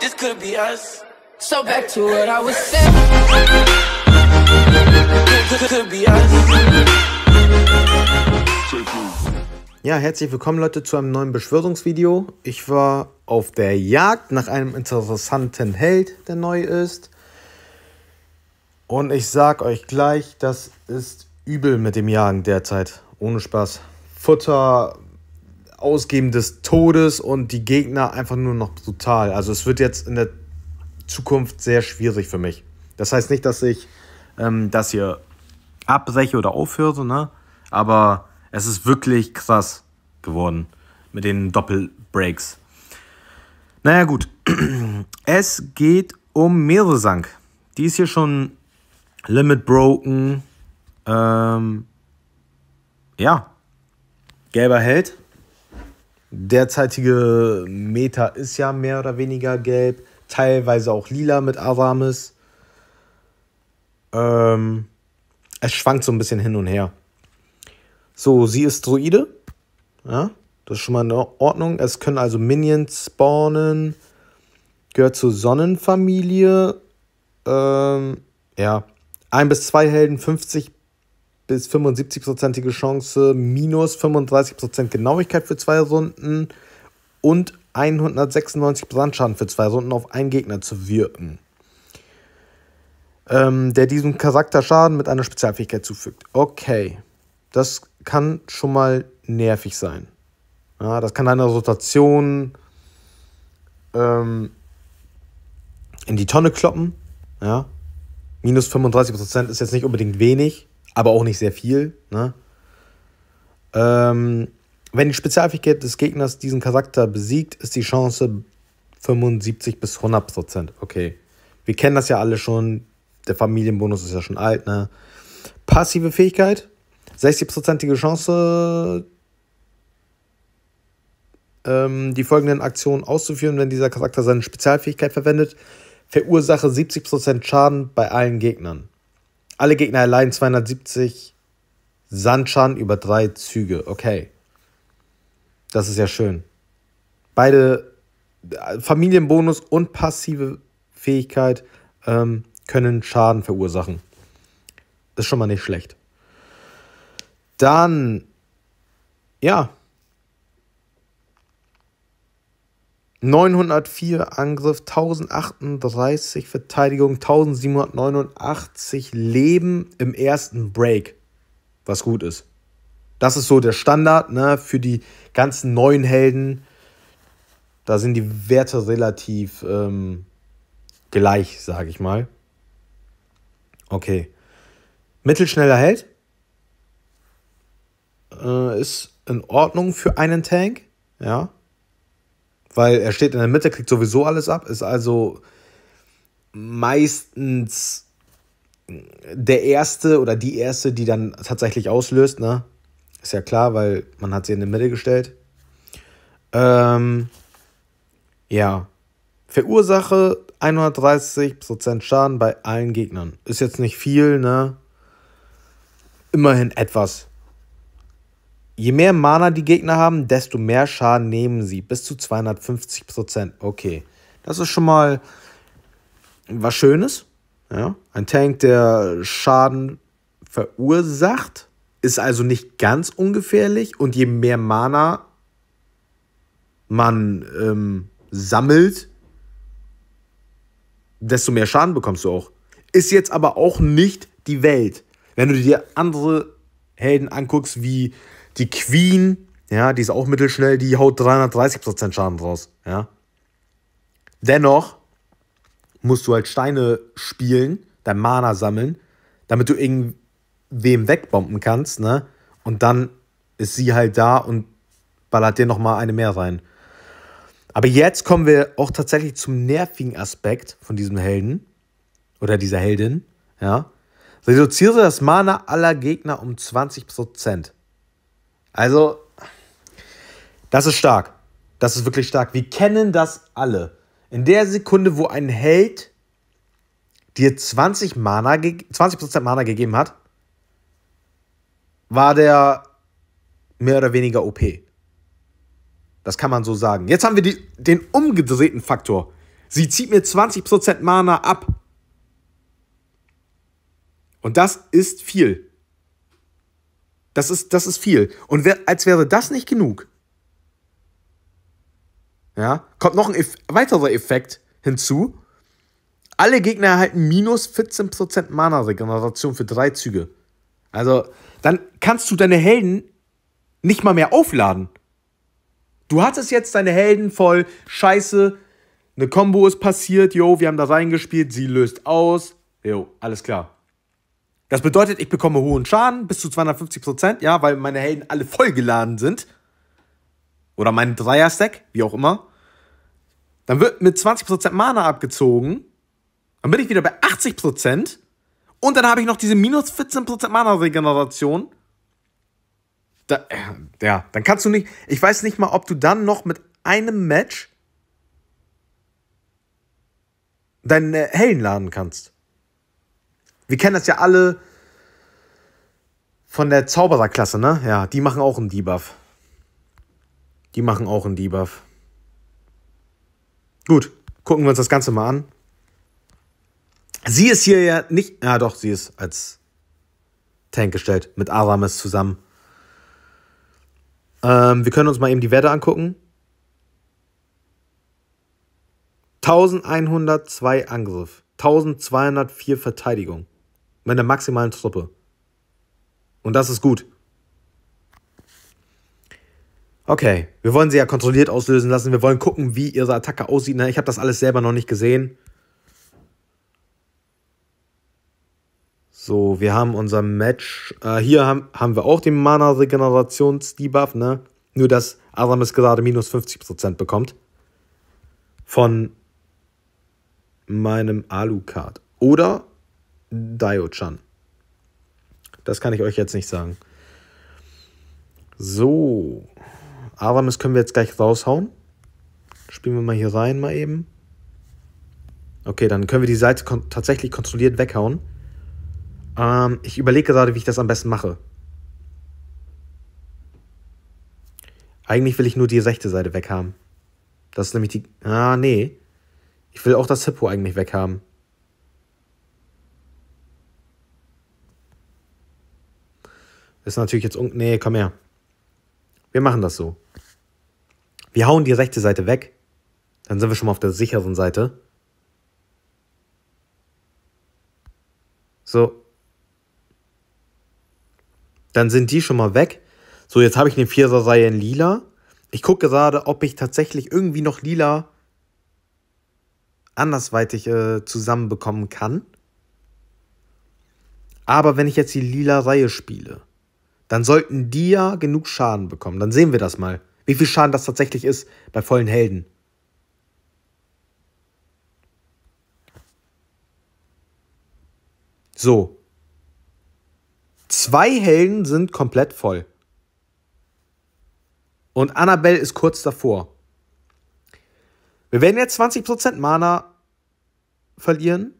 this could be us. So back to what I was saying. Could be us. Ja, herzlich willkommen Leute zu einem neuen Beschwörungsvideo. Ich war auf der Jagd nach einem interessanten Held, der neu ist. Und ich sag euch gleich, das ist übel mit dem Jagen derzeit. Ohne Spaß. Futter, Ausgeben des Todes und die Gegner einfach nur noch brutal. Also es wird jetzt in der Zukunft sehr schwierig für mich. Das heißt nicht, dass ich ähm, das hier abbreche oder aufhöre, ne? aber es ist wirklich krass geworden mit den Doppelbreaks. Naja gut, es geht um Meeresank. Die ist hier schon Limit Broken. Ähm, ja, gelber Held derzeitige Meta ist ja mehr oder weniger gelb, teilweise auch lila mit Aramis. Ähm, es schwankt so ein bisschen hin und her. So, sie ist Druide. Ja, das ist schon mal in Ordnung. Es können also Minions spawnen. Gehört zur Sonnenfamilie. Ähm, ja. Ein bis zwei Helden, 50 bis 75 Chance, minus 35% Genauigkeit für zwei Runden und 196 Brandschaden für zwei Runden auf einen Gegner zu wirken, ähm, der diesem Charakter Schaden mit einer Spezialfähigkeit zufügt. Okay, das kann schon mal nervig sein. Ja, das kann eine Rotation ähm, in die Tonne kloppen. Ja. Minus 35% ist jetzt nicht unbedingt wenig aber auch nicht sehr viel. Ne? Ähm, wenn die Spezialfähigkeit des Gegners diesen Charakter besiegt, ist die Chance 75 bis 100 Prozent. Okay. Wir kennen das ja alle schon. Der Familienbonus ist ja schon alt. Ne? Passive Fähigkeit. 60-prozentige Chance, ähm, die folgenden Aktionen auszuführen, wenn dieser Charakter seine Spezialfähigkeit verwendet. Verursache 70% Schaden bei allen Gegnern. Alle Gegner erleiden 270 Sanchan über drei Züge. Okay. Das ist ja schön. Beide äh, Familienbonus und passive Fähigkeit ähm, können Schaden verursachen. Ist schon mal nicht schlecht. Dann, ja, 904 Angriff, 1038 Verteidigung, 1789 Leben im ersten Break, was gut ist. Das ist so der Standard ne, für die ganzen neuen Helden. Da sind die Werte relativ ähm, gleich, sage ich mal. Okay. Mittelschneller Held äh, ist in Ordnung für einen Tank. Ja, weil er steht in der Mitte, kriegt sowieso alles ab, ist also meistens der Erste oder die Erste, die dann tatsächlich auslöst, ne? Ist ja klar, weil man hat sie in die Mitte gestellt. Ähm, ja. Verursache 130% Schaden bei allen Gegnern. Ist jetzt nicht viel, ne? Immerhin etwas. Je mehr Mana die Gegner haben, desto mehr Schaden nehmen sie. Bis zu 250%. Okay. Das ist schon mal was Schönes. Ja? Ein Tank, der Schaden verursacht, ist also nicht ganz ungefährlich. Und je mehr Mana man ähm, sammelt, desto mehr Schaden bekommst du auch. Ist jetzt aber auch nicht die Welt. Wenn du dir andere Helden anguckst, wie die Queen, ja, die ist auch mittelschnell, die haut 330% Schaden draus, ja. Dennoch musst du halt Steine spielen, dein Mana sammeln, damit du irgendwem wegbomben kannst, ne? Und dann ist sie halt da und ballert dir nochmal eine mehr rein. Aber jetzt kommen wir auch tatsächlich zum nervigen Aspekt von diesem Helden oder dieser Heldin, ja. Reduziere das Mana aller Gegner um 20%. Also, das ist stark. Das ist wirklich stark. Wir kennen das alle. In der Sekunde, wo ein Held dir 20 Mana, 20% Mana gegeben hat, war der mehr oder weniger OP. Das kann man so sagen. Jetzt haben wir die, den umgedrehten Faktor. Sie zieht mir 20% Mana ab. Und das ist viel. Das ist, das ist viel. Und wer, als wäre das nicht genug, ja, kommt noch ein Eff weiterer Effekt hinzu. Alle Gegner erhalten minus 14% Mana-Regeneration für drei Züge. Also, dann kannst du deine Helden nicht mal mehr aufladen. Du hattest jetzt deine Helden voll, scheiße, eine Combo ist passiert, jo, wir haben da reingespielt, sie löst aus, jo, alles klar. Das bedeutet, ich bekomme hohen Schaden, bis zu 250 Prozent, ja, weil meine Helden alle vollgeladen sind. Oder mein Dreier-Stack, wie auch immer. Dann wird mit 20 Prozent Mana abgezogen. Dann bin ich wieder bei 80 Prozent. Und dann habe ich noch diese minus 14 Prozent Mana-Regeneration. Da, äh, ja, dann kannst du nicht. Ich weiß nicht mal, ob du dann noch mit einem Match deinen Helden laden kannst. Wir kennen das ja alle von der Zaubererklasse, ne? Ja, die machen auch einen Debuff. Die machen auch einen Debuff. Gut, gucken wir uns das Ganze mal an. Sie ist hier ja nicht. Ja, doch, sie ist als Tank gestellt. Mit Aramis zusammen. Ähm, wir können uns mal eben die Werte angucken. 1102 Angriff, 1204 Verteidigung mit einer maximalen Truppe. Und das ist gut. Okay, wir wollen sie ja kontrolliert auslösen lassen. Wir wollen gucken, wie ihre Attacke aussieht. Na, ich habe das alles selber noch nicht gesehen. So, wir haben unser Match. Äh, hier haben, haben wir auch den Mana-Regenerations-Debuff, ne? Nur, dass Aramis gerade minus 50% bekommt. Von meinem Alucard. Oder Daio-chan. Das kann ich euch jetzt nicht sagen. So. Aramis können wir jetzt gleich raushauen. Spielen wir mal hier rein, mal eben. Okay, dann können wir die Seite kon tatsächlich kontrolliert weghauen. Ähm, ich überlege gerade, wie ich das am besten mache. Eigentlich will ich nur die rechte Seite weghaben. Das ist nämlich die... Ah, nee. Ich will auch das Hippo eigentlich weghaben. ist natürlich jetzt, nee, komm her. Wir machen das so. Wir hauen die rechte Seite weg. Dann sind wir schon mal auf der sicheren Seite. So. Dann sind die schon mal weg. So, jetzt habe ich eine Vierer-Reihe in lila. Ich gucke gerade, ob ich tatsächlich irgendwie noch lila andersweitig äh, zusammenbekommen kann. Aber wenn ich jetzt die lila Reihe spiele, dann sollten die ja genug Schaden bekommen. Dann sehen wir das mal. Wie viel Schaden das tatsächlich ist bei vollen Helden. So. Zwei Helden sind komplett voll. Und Annabelle ist kurz davor. Wir werden jetzt 20% Mana verlieren.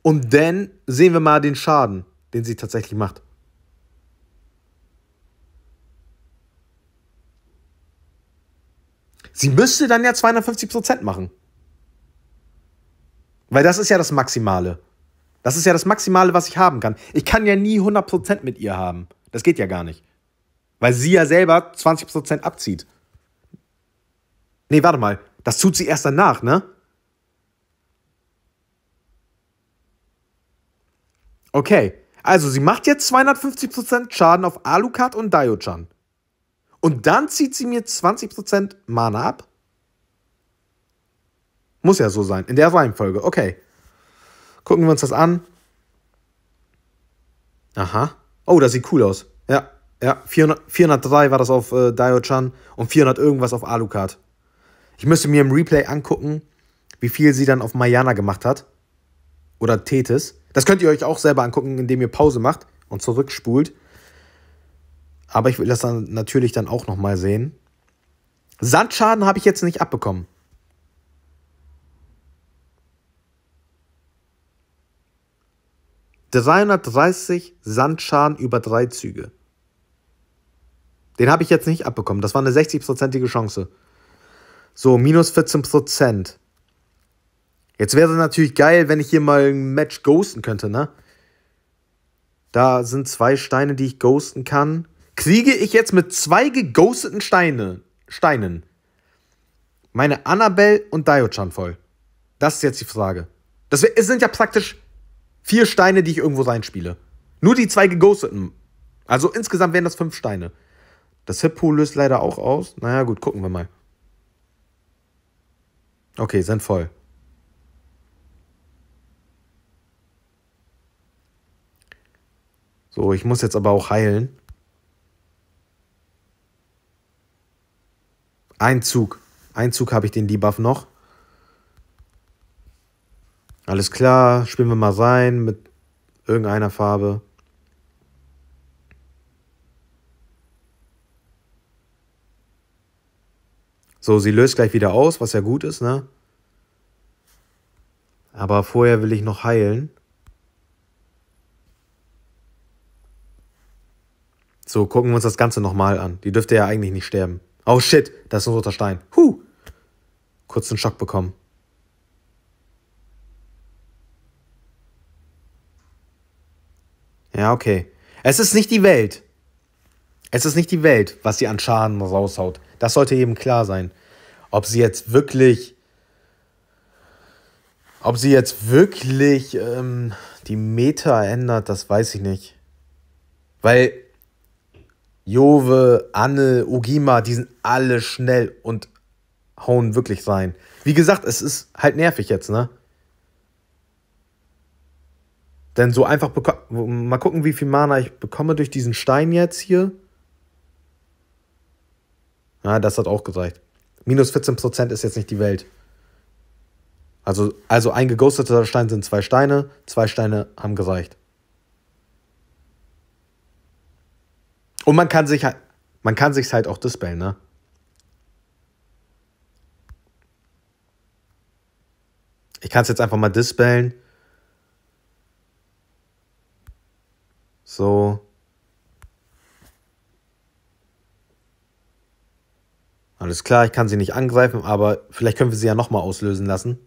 Und dann sehen wir mal den Schaden, den sie tatsächlich macht. Sie müsste dann ja 250 Prozent machen. Weil das ist ja das Maximale. Das ist ja das Maximale, was ich haben kann. Ich kann ja nie 100 Prozent mit ihr haben. Das geht ja gar nicht. Weil sie ja selber 20 Prozent abzieht. Nee, warte mal. Das tut sie erst danach, ne? Okay. Also, sie macht jetzt 250% Schaden auf Alucard und Diochan. Und dann zieht sie mir 20% Mana ab? Muss ja so sein, in der Reihenfolge. Okay. Gucken wir uns das an. Aha. Oh, das sieht cool aus. Ja, ja. 400, 403 war das auf äh, Dio-chan und 400 irgendwas auf Alucard. Ich müsste mir im Replay angucken, wie viel sie dann auf Mayana gemacht hat. Oder Tethys. Das könnt ihr euch auch selber angucken, indem ihr Pause macht und zurückspult. Aber ich will das dann natürlich dann auch nochmal sehen. Sandschaden habe ich jetzt nicht abbekommen. ...330 Sandschaden über drei Züge. Den habe ich jetzt nicht abbekommen. Das war eine 60-prozentige Chance. So, minus 14 Prozent. Jetzt wäre es natürlich geil, wenn ich hier mal ein Match ghosten könnte, ne? Da sind zwei Steine, die ich ghosten kann kriege ich jetzt mit zwei geghosteten Steine, Steinen meine Annabelle und Diochan voll? Das ist jetzt die Frage. Das es sind ja praktisch vier Steine, die ich irgendwo reinspiele. Nur die zwei geghosteten. Also insgesamt wären das fünf Steine. Das Hippo löst leider auch aus. Naja, gut, gucken wir mal. Okay, sind voll. So, ich muss jetzt aber auch heilen. Ein Zug. Ein Zug habe ich den Debuff noch. Alles klar, spielen wir mal rein mit irgendeiner Farbe. So, sie löst gleich wieder aus, was ja gut ist, ne? Aber vorher will ich noch heilen. So, gucken wir uns das Ganze nochmal an. Die dürfte ja eigentlich nicht sterben. Oh shit, da ist ein roter Stein. Huh. Kurz einen Schock bekommen. Ja, okay. Es ist nicht die Welt. Es ist nicht die Welt, was sie an Schaden raushaut. Das sollte eben klar sein. Ob sie jetzt wirklich. Ob sie jetzt wirklich ähm, die Meta ändert, das weiß ich nicht. Weil Jove, Anne, Ogima, die sind alle schnell und hauen wirklich rein. Wie gesagt, es ist halt nervig jetzt, ne? Denn so einfach Mal gucken, wie viel Mana ich bekomme durch diesen Stein jetzt hier. Ja, das hat auch gereicht. Minus 14% ist jetzt nicht die Welt. Also, also ein geghosteter Stein sind zwei Steine. Zwei Steine haben gereicht. Und man kann sich halt, man kann sich's halt auch displayen, ne? Ich kann es jetzt einfach mal displayen. So. Alles klar, ich kann sie nicht angreifen, aber vielleicht können wir sie ja nochmal auslösen lassen.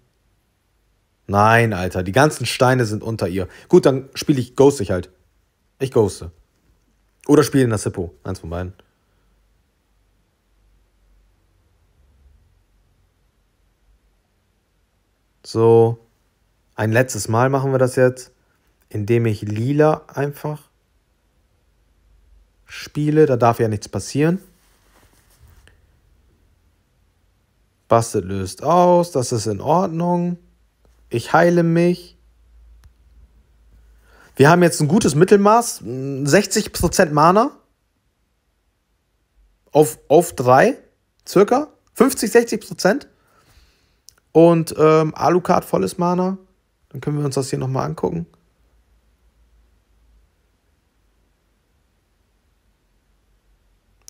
Nein, Alter, die ganzen Steine sind unter ihr. Gut, dann spiele ich Ghost ich halt. Ich ghoste. Oder spielen das Hippo. Eins von beiden. So. Ein letztes Mal machen wir das jetzt, indem ich lila einfach spiele. Da darf ja nichts passieren. Bastet löst aus. Das ist in Ordnung. Ich heile mich. Wir haben jetzt ein gutes Mittelmaß, 60% Mana auf, auf drei, circa 50, 60%. Und ähm, Alucard volles Mana. Dann können wir uns das hier nochmal angucken.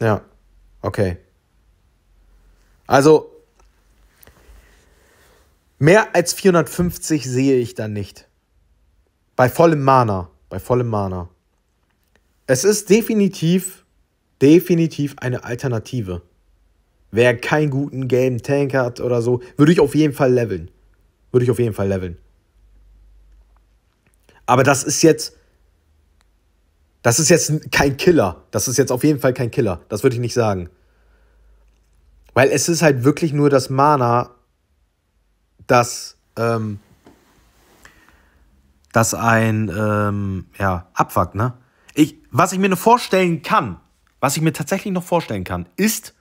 Ja, okay. Also, mehr als 450 sehe ich dann nicht. Bei vollem Mana. Bei vollem Mana. Es ist definitiv, definitiv eine Alternative. Wer keinen guten Game Tank hat oder so, würde ich auf jeden Fall leveln. Würde ich auf jeden Fall leveln. Aber das ist jetzt. Das ist jetzt kein Killer. Das ist jetzt auf jeden Fall kein Killer. Das würde ich nicht sagen. Weil es ist halt wirklich nur das Mana, das ähm, dass ein ähm, ja, Abwack, ne? Ich, was ich mir nur vorstellen kann, was ich mir tatsächlich noch vorstellen kann, ist,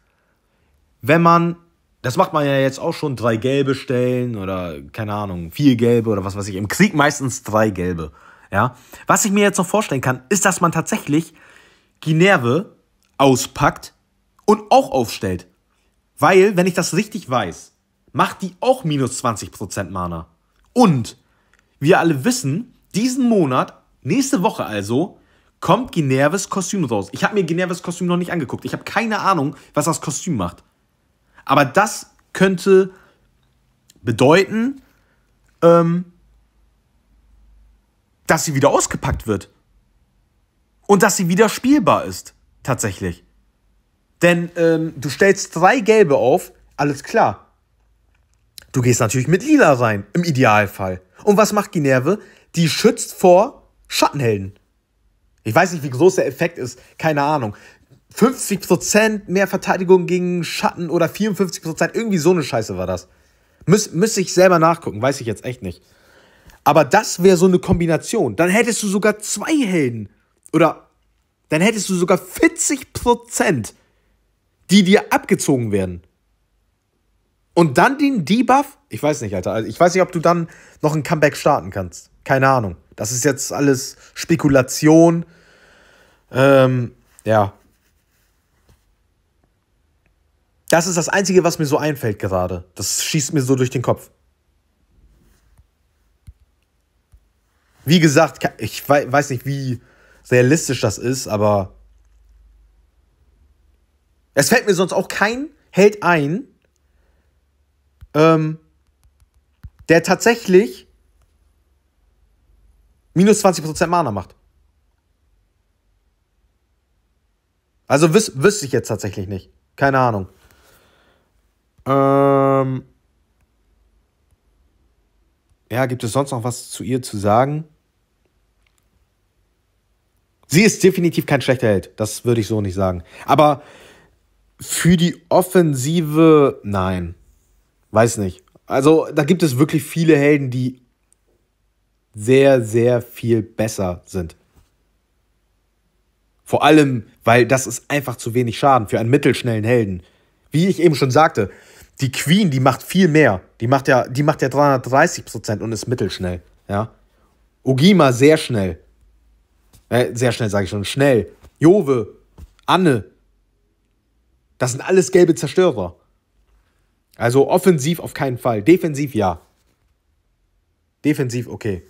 wenn man, das macht man ja jetzt auch schon, drei gelbe Stellen oder keine Ahnung, vier gelbe oder was weiß ich, im Krieg meistens drei gelbe. Ja? Was ich mir jetzt noch vorstellen kann, ist, dass man tatsächlich Ginerve auspackt und auch aufstellt. Weil, wenn ich das richtig weiß, macht die auch minus 20% Mana. Und wir alle wissen, diesen Monat, nächste Woche also, kommt Generves Kostüm raus. Ich habe mir Generves Kostüm noch nicht angeguckt. Ich habe keine Ahnung, was das Kostüm macht. Aber das könnte bedeuten, ähm, dass sie wieder ausgepackt wird. Und dass sie wieder spielbar ist. Tatsächlich. Denn ähm, du stellst drei gelbe auf, alles klar. Du gehst natürlich mit lila rein, im Idealfall. Und was macht Ginerve? Die schützt vor Schattenhelden. Ich weiß nicht, wie groß der Effekt ist, keine Ahnung. 50% mehr Verteidigung gegen Schatten oder 54%, irgendwie so eine Scheiße war das. Müß, müsste ich selber nachgucken, weiß ich jetzt echt nicht. Aber das wäre so eine Kombination. Dann hättest du sogar zwei Helden. Oder dann hättest du sogar 40%, die dir abgezogen werden. Und dann den Debuff? Ich weiß nicht, Alter. Also, ich weiß nicht, ob du dann noch ein Comeback starten kannst. Keine Ahnung. Das ist jetzt alles Spekulation. Ähm, ja. Das ist das Einzige, was mir so einfällt gerade. Das schießt mir so durch den Kopf. Wie gesagt, ich weiß nicht, wie realistisch das ist, aber es fällt mir sonst auch kein Held ein, ähm, der tatsächlich minus 20% Mana macht. Also wüs wüsste ich jetzt tatsächlich nicht. Keine Ahnung. Ähm ja, gibt es sonst noch was zu ihr zu sagen? Sie ist definitiv kein schlechter Held. Das würde ich so nicht sagen. Aber für die Offensive, nein. Weiß nicht. Also da gibt es wirklich viele Helden, die sehr, sehr viel besser sind. Vor allem, weil das ist einfach zu wenig Schaden für einen mittelschnellen Helden. Wie ich eben schon sagte, die Queen, die macht viel mehr. Die macht ja, die macht ja 330% und ist mittelschnell. Ja? Ogima sehr schnell. Äh, sehr schnell, sage ich schon. Schnell. Jove, Anne. Das sind alles gelbe Zerstörer. Also offensiv auf keinen Fall. Defensiv ja. Defensiv okay.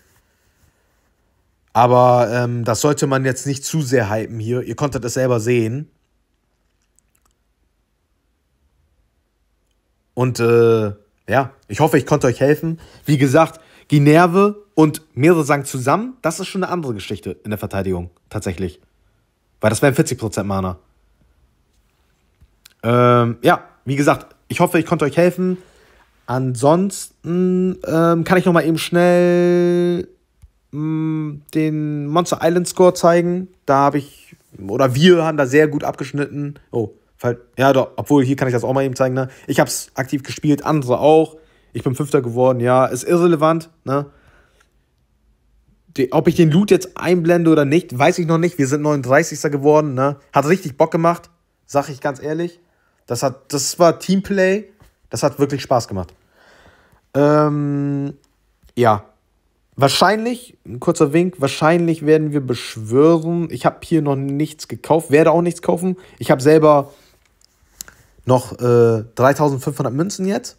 Aber ähm, das sollte man jetzt nicht zu sehr hypen hier. Ihr konntet es selber sehen. Und äh, ja, ich hoffe, ich konnte euch helfen. Wie gesagt, Ginerve und Meresang zusammen, das ist schon eine andere Geschichte in der Verteidigung, tatsächlich. Weil das wären 40% Mana. Ähm, ja, wie gesagt, ich hoffe, ich konnte euch helfen. Ansonsten ähm, kann ich noch mal eben schnell mh, mm, den Monster Island Score zeigen. Da habe ich, oder wir haben da sehr gut abgeschnitten. Oh, ja, doch, obwohl hier kann ich das auch mal eben zeigen. Ne? Ich habe es aktiv gespielt, andere auch. Ich bin Fünfter geworden, ja, ist irrelevant. Ne? Die, ob ich den Loot jetzt einblende oder nicht, weiß ich noch nicht. Wir sind 39. geworden, ne? Hat richtig Bock gemacht, sage ich ganz ehrlich. Das, hat, das war Teamplay. Das hat wirklich Spaß gemacht. Ähm, ja. Wahrscheinlich, ein kurzer Wink, wahrscheinlich werden wir beschwören. Ich habe hier noch nichts gekauft, werde auch nichts kaufen. Ich habe selber noch äh, 3500 Münzen jetzt.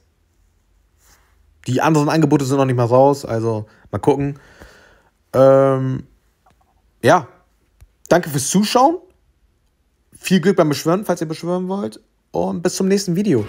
Die anderen Angebote sind noch nicht mal raus, also mal gucken. Ähm, ja, danke fürs Zuschauen. Viel Glück beim Beschwören, falls ihr beschwören wollt und bis zum nächsten Video.